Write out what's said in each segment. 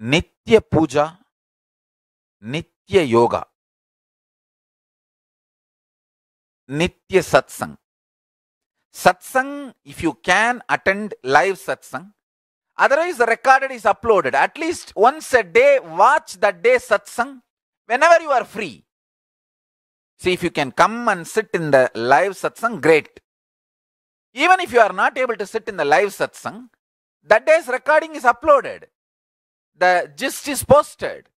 Nitya puja, nitya yoga, nitya satsang. Satsang. If you can attend live satsang, Otherwise, the recorded is uploaded. At least once a day, watch that day satsang whenever you are free. See, if you can come and sit in the live satsang, great. Even if you are not able to sit in the live satsang, that day's recording is uploaded the gist is posted.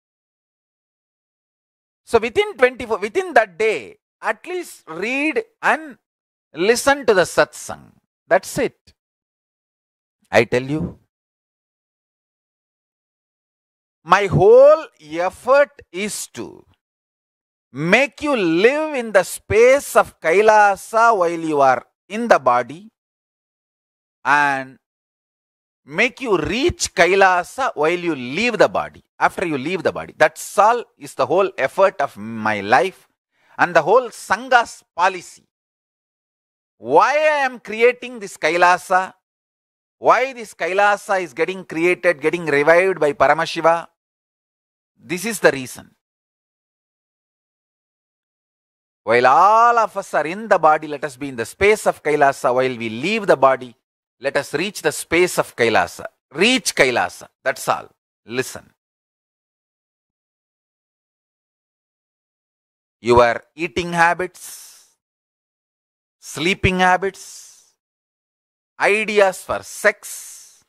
So within 24, within that day, at least read and listen to the satsang. That's it. I tell you. My whole effort is to make you live in the space of Kailasa while you are in the body and make you reach Kailasa while you leave the body, after you leave the body. that soul is the whole effort of my life and the whole Sangha's policy. Why I am creating this Kailasa? Why this Kailasa is getting created, getting revived by Paramashiva? This is the reason. While all of us are in the body, let us be in the space of Kailasa. While we leave the body, let us reach the space of Kailasa. Reach Kailasa. That's all. Listen. Your eating habits, sleeping habits, ideas for sex,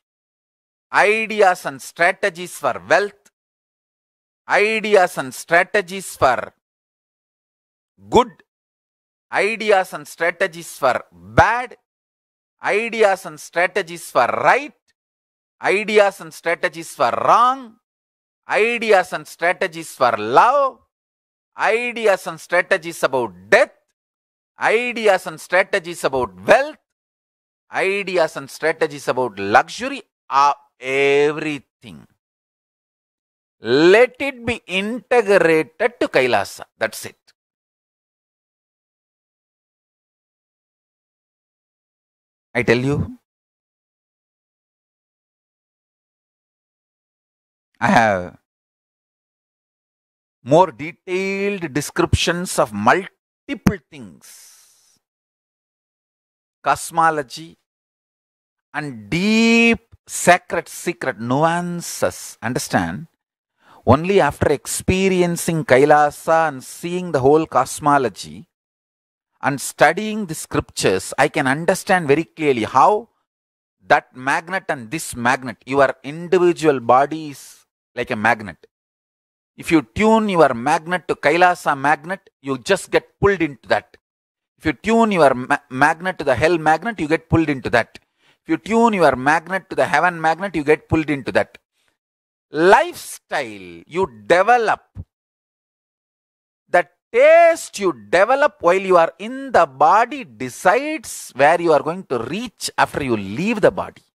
ideas and strategies for wealth, ideas and strategies for good, ideas and strategies for bad, ideas and strategies for right, ideas and strategies for wrong, ideas and strategies for love, ideas and strategies about death, ideas and strategies about wealth, ideas and strategies about luxury, are everything. Let it be integrated to Kailasa. That's it. I tell you, I have more detailed descriptions of multiple things cosmology and deep sacred secret nuances. Understand? Only after experiencing Kailasa and seeing the whole cosmology, and studying the scriptures, I can understand very clearly how that magnet and this magnet, your individual body is like a magnet. If you tune your magnet to Kailasa magnet, you just get pulled into that. If you tune your ma magnet to the hell magnet, you get pulled into that. If you tune your magnet to the heaven magnet, you get pulled into that. Lifestyle you develop taste you develop while you are in the body decides where you are going to reach after you leave the body.